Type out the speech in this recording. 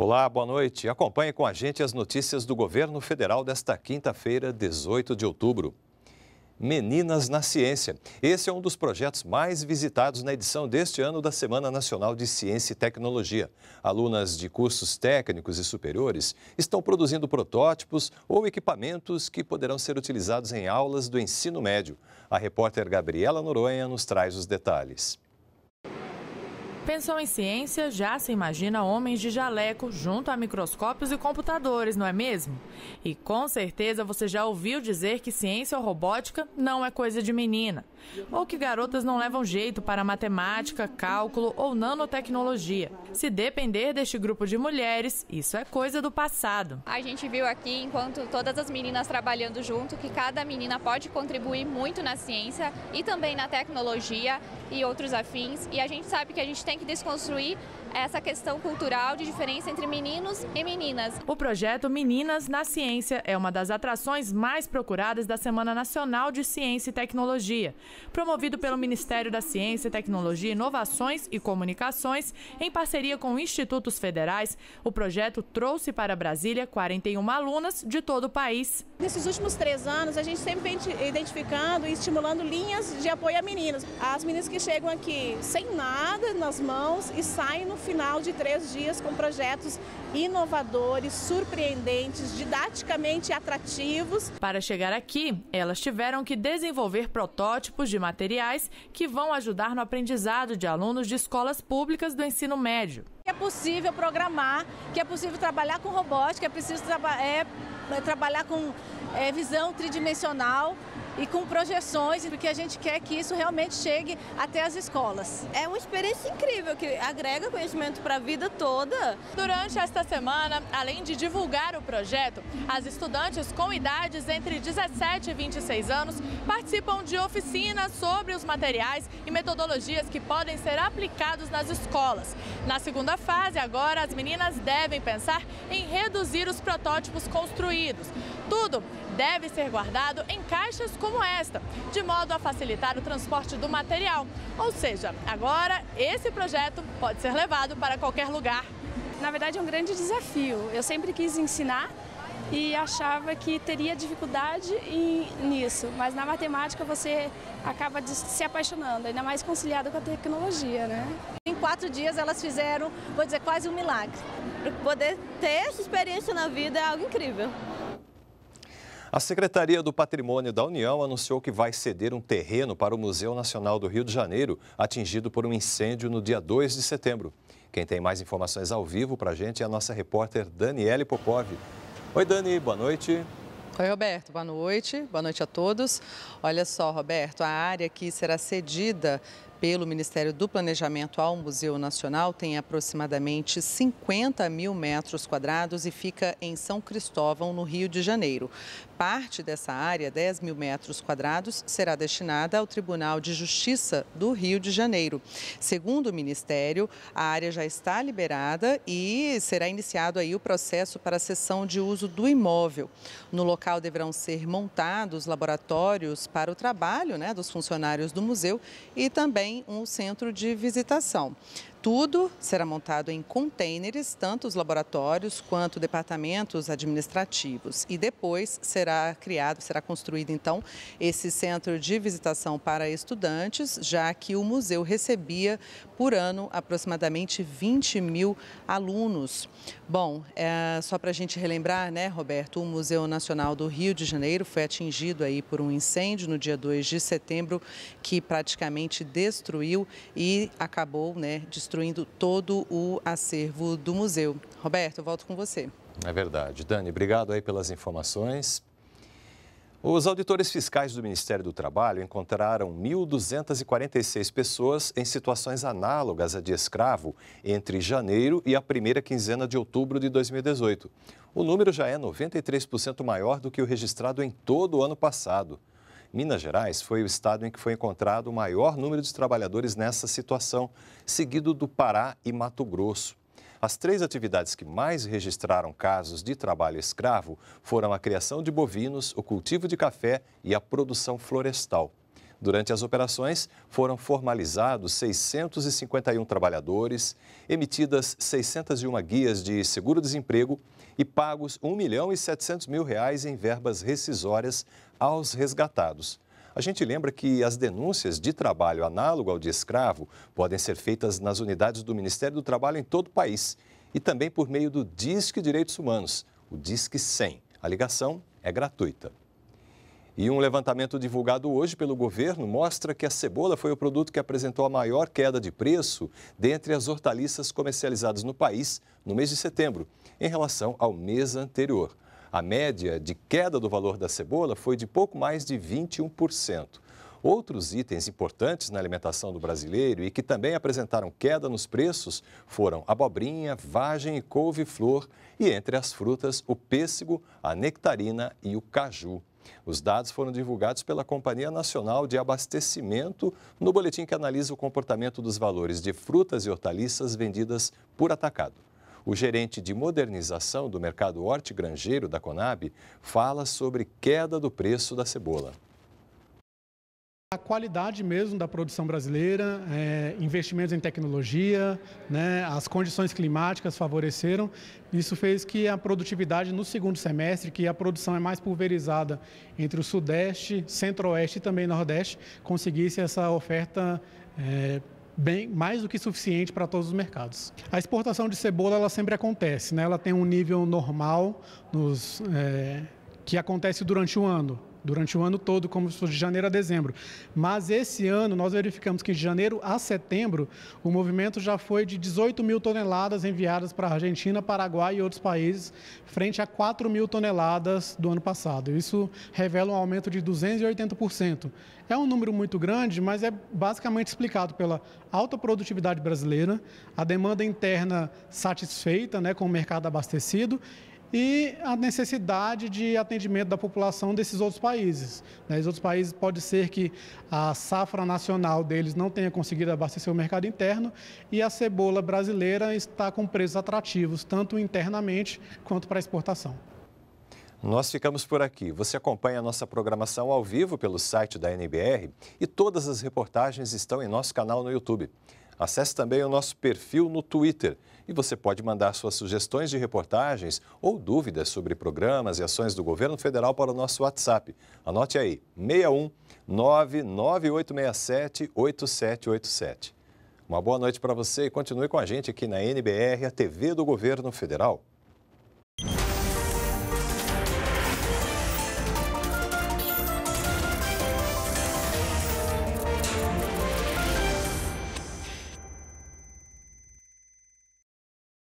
Olá, boa noite. Acompanhe com a gente as notícias do governo federal desta quinta-feira, 18 de outubro. Meninas na Ciência. Esse é um dos projetos mais visitados na edição deste ano da Semana Nacional de Ciência e Tecnologia. Alunas de cursos técnicos e superiores estão produzindo protótipos ou equipamentos que poderão ser utilizados em aulas do ensino médio. A repórter Gabriela Noronha nos traz os detalhes. Pensou em ciência, já se imagina homens de jaleco junto a microscópios e computadores, não é mesmo? E com certeza você já ouviu dizer que ciência ou robótica não é coisa de menina ou que garotas não levam jeito para matemática, cálculo ou nanotecnologia. Se depender deste grupo de mulheres, isso é coisa do passado. A gente viu aqui, enquanto todas as meninas trabalhando junto, que cada menina pode contribuir muito na ciência e também na tecnologia e outros afins. E a gente sabe que a gente tem que desconstruir essa questão cultural de diferença entre meninos e meninas. O projeto Meninas na Ciência é uma das atrações mais procuradas da Semana Nacional de Ciência e Tecnologia, promovido pelo Ministério da Ciência, Tecnologia, Inovações e Comunicações, em parceria com institutos federais. O projeto trouxe para Brasília 41 alunas de todo o país. Nesses últimos três anos, a gente sempre vem identificando e estimulando linhas de apoio a meninas. As meninas que chegam aqui sem nada nas mãos e saem no final de três dias com projetos inovadores, surpreendentes, didaticamente atrativos. Para chegar aqui, elas tiveram que desenvolver protótipos tipos de materiais que vão ajudar no aprendizado de alunos de escolas públicas do ensino médio. É possível programar, que é possível trabalhar com robótica, é preciso traba é, é trabalhar com é, visão tridimensional, e com projeções, porque a gente quer que isso realmente chegue até as escolas. É uma experiência incrível que agrega conhecimento para a vida toda. Durante esta semana, além de divulgar o projeto, as estudantes com idades entre 17 e 26 anos participam de oficinas sobre os materiais e metodologias que podem ser aplicados nas escolas. Na segunda fase, agora, as meninas devem pensar em reduzir os protótipos construídos. Tudo deve ser guardado em caixas como esta, de modo a facilitar o transporte do material. Ou seja, agora esse projeto pode ser levado para qualquer lugar. Na verdade, é um grande desafio. Eu sempre quis ensinar e achava que teria dificuldade em, nisso, mas na matemática você acaba se apaixonando, ainda mais conciliado com a tecnologia, né? Em quatro dias elas fizeram, vou dizer, quase um milagre. Poder ter essa experiência na vida é algo incrível. A Secretaria do Patrimônio da União anunciou que vai ceder um terreno para o Museu Nacional do Rio de Janeiro, atingido por um incêndio no dia 2 de setembro. Quem tem mais informações ao vivo para a gente é a nossa repórter Daniele Popov. Oi, Dani, boa noite. Oi, Roberto, boa noite. Boa noite a todos. Olha só, Roberto, a área que será cedida pelo Ministério do Planejamento ao Museu Nacional tem aproximadamente 50 mil metros quadrados e fica em São Cristóvão, no Rio de Janeiro. Parte dessa área, 10 mil metros quadrados, será destinada ao Tribunal de Justiça do Rio de Janeiro. Segundo o Ministério, a área já está liberada e será iniciado aí o processo para a cessão de uso do imóvel. No local deverão ser montados laboratórios para o trabalho né, dos funcionários do museu e também tem um centro de visitação. Tudo será montado em contêineres, tanto os laboratórios quanto departamentos administrativos. E depois será criado, será construído então esse centro de visitação para estudantes, já que o museu recebia por ano aproximadamente 20 mil alunos. Bom, é, só para a gente relembrar, né, Roberto, o Museu Nacional do Rio de Janeiro foi atingido aí por um incêndio no dia 2 de setembro que praticamente destruiu e acabou, né, destruindo destruindo todo o acervo do museu. Roberto, volto com você. É verdade. Dani, obrigado aí pelas informações. Os auditores fiscais do Ministério do Trabalho encontraram 1.246 pessoas em situações análogas à de escravo entre janeiro e a primeira quinzena de outubro de 2018. O número já é 93% maior do que o registrado em todo o ano passado. Minas Gerais foi o estado em que foi encontrado o maior número de trabalhadores nessa situação, seguido do Pará e Mato Grosso. As três atividades que mais registraram casos de trabalho escravo foram a criação de bovinos, o cultivo de café e a produção florestal. Durante as operações, foram formalizados 651 trabalhadores, emitidas 601 guias de seguro-desemprego e pagos 1 milhão e 700 mil reais em verbas rescisórias aos resgatados. A gente lembra que as denúncias de trabalho análogo ao de escravo podem ser feitas nas unidades do Ministério do Trabalho em todo o país e também por meio do Disque Direitos Humanos, o Disque 100. A ligação é gratuita. E um levantamento divulgado hoje pelo governo mostra que a cebola foi o produto que apresentou a maior queda de preço dentre as hortaliças comercializadas no país no mês de setembro, em relação ao mês anterior. A média de queda do valor da cebola foi de pouco mais de 21%. Outros itens importantes na alimentação do brasileiro e que também apresentaram queda nos preços foram abobrinha, vagem e couve-flor, e entre as frutas, o pêssego, a nectarina e o caju. Os dados foram divulgados pela Companhia Nacional de Abastecimento no boletim que analisa o comportamento dos valores de frutas e hortaliças vendidas por atacado. O gerente de modernização do mercado hortigranjeiro da Conab fala sobre queda do preço da cebola. A qualidade mesmo da produção brasileira, é, investimentos em tecnologia, né, as condições climáticas favoreceram. Isso fez que a produtividade no segundo semestre, que a produção é mais pulverizada entre o Sudeste, Centro-Oeste e também Nordeste, conseguisse essa oferta. É, bem mais do que suficiente para todos os mercados. A exportação de cebola ela sempre acontece, né? ela tem um nível normal nos, é, que acontece durante o ano durante o ano todo, como se fosse de janeiro a dezembro. Mas esse ano nós verificamos que de janeiro a setembro o movimento já foi de 18 mil toneladas enviadas para a Argentina, Paraguai e outros países, frente a 4 mil toneladas do ano passado. Isso revela um aumento de 280%. É um número muito grande, mas é basicamente explicado pela alta produtividade brasileira, a demanda interna satisfeita, né, com o mercado abastecido e a necessidade de atendimento da população desses outros países. Né? Os outros países pode ser que a safra nacional deles não tenha conseguido abastecer o mercado interno e a cebola brasileira está com preços atrativos, tanto internamente quanto para exportação. Nós ficamos por aqui. Você acompanha a nossa programação ao vivo pelo site da NBR e todas as reportagens estão em nosso canal no YouTube. Acesse também o nosso perfil no Twitter e você pode mandar suas sugestões de reportagens ou dúvidas sobre programas e ações do governo federal para o nosso WhatsApp. Anote aí: 61 8787. Uma boa noite para você e continue com a gente aqui na NBR, a TV do Governo Federal.